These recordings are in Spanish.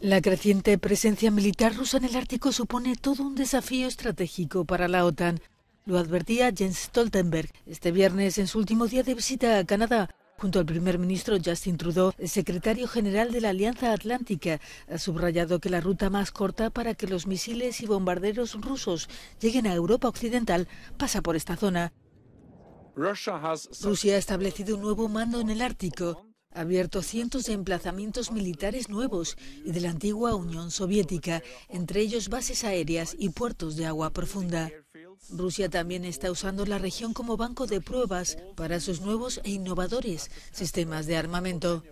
La creciente presencia militar rusa en el Ártico supone todo un desafío estratégico para la OTAN. Lo advertía Jens Stoltenberg este viernes en su último día de visita a Canadá, junto al primer ministro Justin Trudeau, el secretario general de la Alianza Atlántica, ha subrayado que la ruta más corta para que los misiles y bombarderos rusos lleguen a Europa Occidental pasa por esta zona. Rusia ha establecido un nuevo mando en el Ártico ha abierto cientos de emplazamientos militares nuevos y de la antigua Unión Soviética, entre ellos bases aéreas y puertos de agua profunda. Rusia también está usando la región como banco de pruebas para sus nuevos e innovadores sistemas de armamento.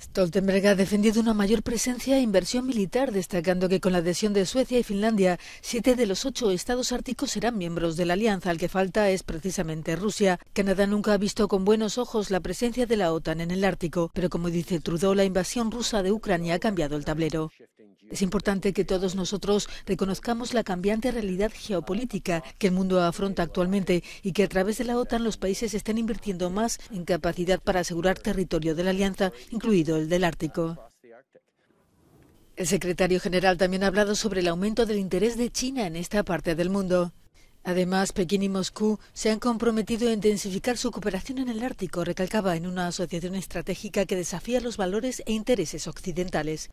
Stoltenberg ha defendido una mayor presencia e inversión militar, destacando que con la adhesión de Suecia y Finlandia, siete de los ocho estados árticos serán miembros de la alianza. Al que falta es precisamente Rusia. Canadá nunca ha visto con buenos ojos la presencia de la OTAN en el Ártico, pero como dice Trudeau, la invasión rusa de Ucrania ha cambiado el tablero. Es importante que todos nosotros reconozcamos la cambiante realidad geopolítica que el mundo afronta actualmente y que a través de la OTAN los países están invirtiendo más en capacidad para asegurar territorio de la alianza, incluido el del Ártico. El secretario general también ha hablado sobre el aumento del interés de China en esta parte del mundo. Además, Pekín y Moscú se han comprometido a intensificar su cooperación en el Ártico, recalcaba en una asociación estratégica que desafía los valores e intereses occidentales.